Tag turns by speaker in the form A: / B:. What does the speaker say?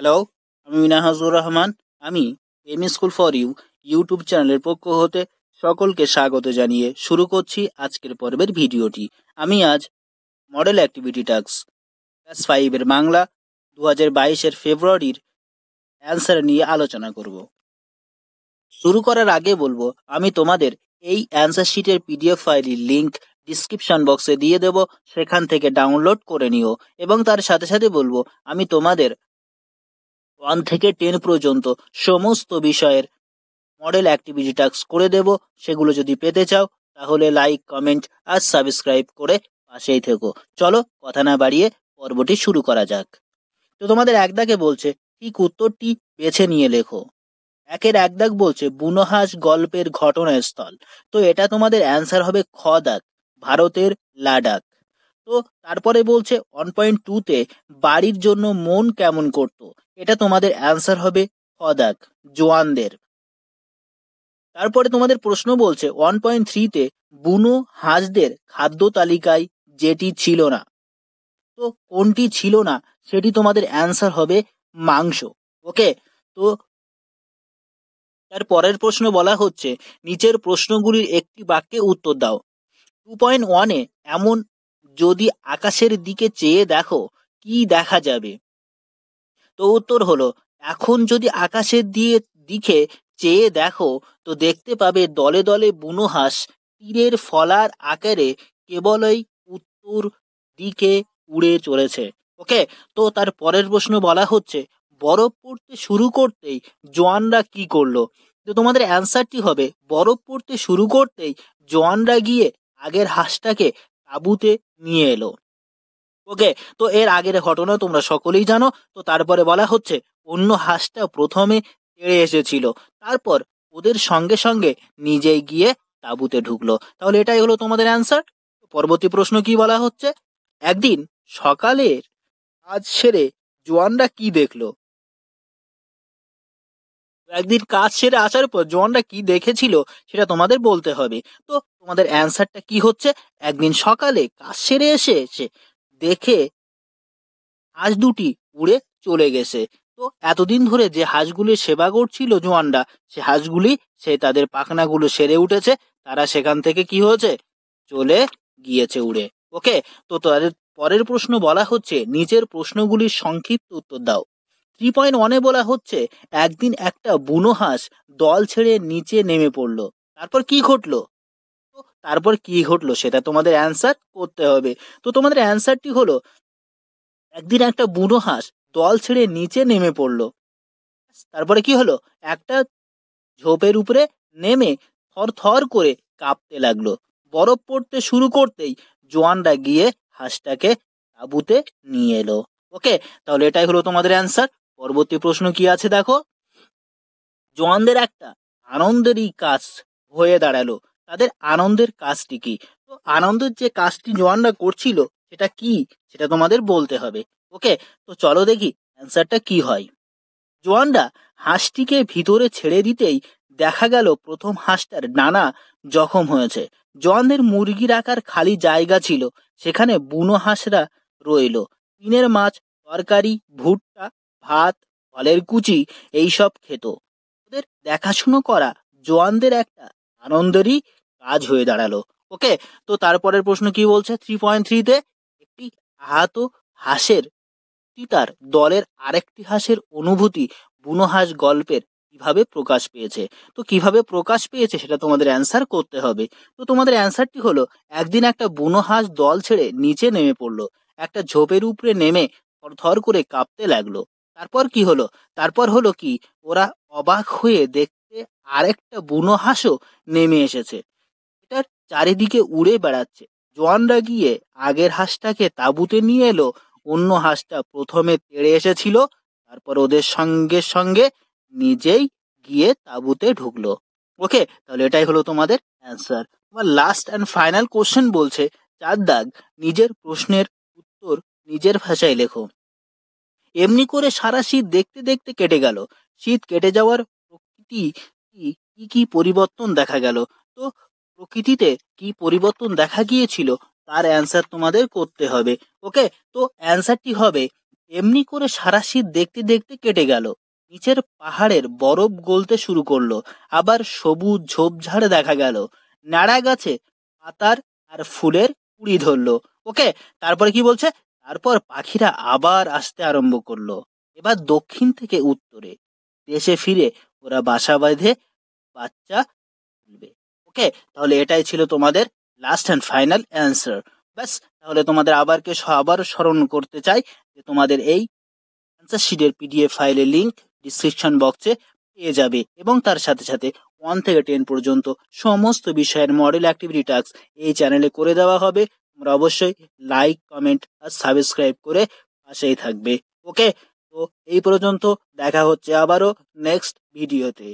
A: hello আমি মিনাহাজুর রহমান আমি M school for you YouTube চ্যানেলের পক্ষ হতে সকলকে স্বাগত জানিয়ে শুরু করছি আজকের পর্বের ভিডিওটি আমি আজ মডেল অ্যাক্টিভিটি টাস্ক ক্লাস ফাইভের বাংলা দু হাজার বাইশের ফেব্রুয়ারির অ্যান্সার নিয়ে আলোচনা করব শুরু করার আগে বলবো আমি তোমাদের এই অ্যান্সার শিটের পিডিএফ ফাইলের লিঙ্ক ডিসক্রিপশন বক্সে দিয়ে দেব সেখান থেকে ডাউনলোড করে নিও এবং তার সাথে সাথে বলবো আমি তোমাদের ওয়ান থেকে টেন পর্যন্ত সমস্ত বিষয়ের মডেল অ্যাক্টিভিটি টাস্ক করে দেব সেগুলো যদি পেতে চাও তাহলে লাইক কমেন্ট আর সাবস্ক্রাইব করে পাশেই থেকো চলো কথা না বাড়িয়ে পর্বটি শুরু করা যাক তো তোমাদের একদাকে বলছে ঠিক উত্তরটি বেছে নিয়ে লেখো একের একদাগ বলছে বুনহাস গল্পের ঘটনাস্থল তো এটা তোমাদের অ্যান্সার হবে খদাক ভারতের লাডাখ তো তারপরে বলছে ওয়ান পয়েন্ট টুতে বাড়ির জন্য মন কেমন করত এটা তোমাদের অ্যান্সার হবে হদাক জোয়ানদের তারপরে তোমাদের প্রশ্ন বলছে ওয়ান পয়েন্ট থ্রিতে বুনো হাঁসদের খাদ্য তালিকায় যেটি ছিল না তো কোনটি ছিল না সেটি তোমাদের অ্যান্সার হবে মাংস ওকে তো তার পরের প্রশ্ন বলা হচ্ছে নিচের প্রশ্নগুলির একটি বাক্যে উত্তর দাও টু পয়েন্ট ওয়ানে এমন যদি আকাশের দিকে চেয়ে দেখো কি দেখা যাবে তো উত্তর হলো এখন যদি আকাশের দিয়ে দিকে চেয়ে দেখো তো দেখতে পাবে দলে দলে বুনো হাঁস তীরের ফলার আকারে কেবলই উত্তর দিকে উড়ে চলেছে ওকে তো তার পরের প্রশ্ন বলা হচ্ছে বরফ পড়তে শুরু করতেই জোয়ানরা কি করলো তো তোমাদের অ্যান্সারটি হবে বরফ পড়তে শুরু করতেই জোয়ানরা গিয়ে আগের হাঁসটাকে তাবুতে নিয়ে এলো ওকে তো এর আগের ঘটনা তোমরা সকলেই জানো তো তারপরে বলা হচ্ছে অন্য হাঁসটা প্রথমে তেড়ে এসেছিল তারপর ওদের সঙ্গে সঙ্গে নিজেই গিয়ে তাঁবুতে ঢুকলো তাহলে এটাই হলো তোমাদের অ্যান্সার পরবর্তী প্রশ্ন কি বলা হচ্ছে একদিন সকালের কাজ সেরে জোয়ানরা কি দেখলো একদিন কাজ সেরে আসার পর জোয়ানরা কি দেখেছিল সেটা তোমাদের বলতে হবে তো তোমাদের অ্যান্সারটা কি হচ্ছে একদিন সকালে কাজ সেরে এসে এসে দেখে হাঁস দুটি উড়ে চলে গেছে তো এতদিন ধরে যে হাঁসগুলি সেবা করছিল জোয়ানরা সে হাঁসগুলি সে তাদের পাখনাগুলো সেরে উঠেছে তারা সেখান থেকে কি হয়েছে চলে গিয়েছে উড়ে ওকে তো তাদের পরের প্রশ্ন বলা হচ্ছে নিচের প্রশ্নগুলির সংক্ষিপ্ত উত্তর দাও থ্রি পয়েন্ট ওয়ানে বলা হচ্ছে একদিন একটা বুনো হাঁস দল ছেড়ে নিচে নেমে পড়লো তারপর কি ঘটলো তারপর কি ঘটলো সেটা তোমাদের অ্যান্সার করতে হবে তো তোমাদের অ্যান্সারটি হলো একদিন একটা বুনো হাঁস দল ছেড়ে নিচে নেমে পড়লো তারপরে কি হলো একটা ঝোপের উপরে নেমে থর থর করে কাঁপতে লাগলো বরফ পড়তে শুরু করতেই জোয়ানরা গিয়ে হাঁসটাকে তাঁবুতে নিয়ে এলো ওকে তাহলে এটাই হলো তোমাদের অ্যান্সার পরবর্তী প্রশ্ন কি আছে দেখো জোয়ানদের একটা আনন্দেরই কাজ হয়ে দাঁড়ালো তাদের আনন্দের কাজটি কি তো আনন্দের যে কাজটি জোয়ানরা করছিল সেটা কি সেটা তোমাদের বলতে হবে ওকে তো চলো দেখি অ্যান্সারটা কি হয় জোয়ানরা হাঁসটিকে ভিতরে ছেড়ে দিতেই দেখা গেল প্রথম হাঁসটার ডানা জখম হয়েছে জোয়ানদের মুরগি রাখার খালি জায়গা ছিল সেখানে বুনো হাঁসরা রইল টিনের মাছ তরকারি ভুট্টা ভাত ফলের কুচি এইসব খেত ওদের দেখাশুনো করা জোয়ানদের একটা আনন্দেরই কাজ হয়ে দাঁড়ালো ওকে তো তারপরের প্রশ্ন কি বলছে থ্রি পয়েন্ট থ্রিতে একটি আহত হাঁসের তার দলের আরেকটি হাঁসের অনুভূতি বুনো হাঁস গল্পের কিভাবে প্রকাশ পেয়েছে তো কিভাবে প্রকাশ পেয়েছে সেটা তোমাদের অ্যান্সার করতে হবে তো তোমাদের অ্যান্সারটি হলো একদিন একটা বুনো হাঁস দল ছেড়ে নিচে নেমে পড়লো একটা ঝোপের উপরে নেমে থর করে কাঁপতে লাগলো তারপর কি হলো তারপর হলো কি ওরা অবাক হয়ে দেখতে আরেকটা বুনো হাঁসও নেমে এসেছে চারিদিকে উড়ে বেড়াচ্ছে জোয়ানরা গিয়ে আগের হাঁসটাকে তাঁবুতে নিয়ে এলো অন্য হাঁসটা প্রথমে তেড়ে এসেছিল তারপর ওদের সঙ্গে সঙ্গে নিজেই গিয়ে তাঁবুতে ঢুকলো ওকে তাহলে এটাই হলো তোমাদের অ্যান্সার তোমার লাস্ট অ্যান্ড ফাইনাল কোশ্চেন বলছে চার দাগ নিজের প্রশ্নের উত্তর নিজের ভাষায় লেখো এমনি করে সারা শীত দেখতে দেখতে কেটে গেল শীত কেটে যাওয়ার প্রকৃতি কি কি পরিবর্তন দেখা গেল তো প্রকৃতিতে কি পরিবর্তন দেখা গিয়েছিল তার অ্যান্সার তোমাদের করতে হবে ওকে তো অ্যান্সারটি হবে এমনি করে সারা শীত দেখতে দেখতে কেটে গেল নিচের পাহাড়ের বরফ গলতে শুরু করলো আবার সবুজ ঝোপঝাড় দেখা গেল নাড়া গাছে পাতার আর ফুলের কুড়ি ধরলো ওকে তারপরে কি বলছে তারপর পাখিরা আবার আসতে আরম্ভ করলো এবার দক্ষিণ থেকে উত্তরে দেশে ফিরে ওরা বাসা বাঁধে বাচ্চা ওকে তাহলে এটাই ছিল তোমাদের লাস্ট অ্যান্ড ফাইনাল অ্যান্সার ব্যাস তাহলে তোমাদের আবারকে আবার স্মরণ করতে চাই যে তোমাদের এই অ্যান্সার শিটের পিডিএফ ফাইলের লিঙ্ক ডিসক্রিপশন বক্সে পেয়ে যাবে এবং তার সাথে সাথে ওয়ান থেকে টেন পর্যন্ত সমস্ত বিষয়ের মডেল অ্যাক্টিভিটি টাস্ক এই চ্যানেলে করে দেওয়া হবে তোমরা অবশ্যই লাইক কমেন্ট আর সাবস্ক্রাইব করে পাশেই থাকবে ওকে তো এই পর্যন্ত দেখা হচ্ছে আবারও নেক্সট ভিডিওতে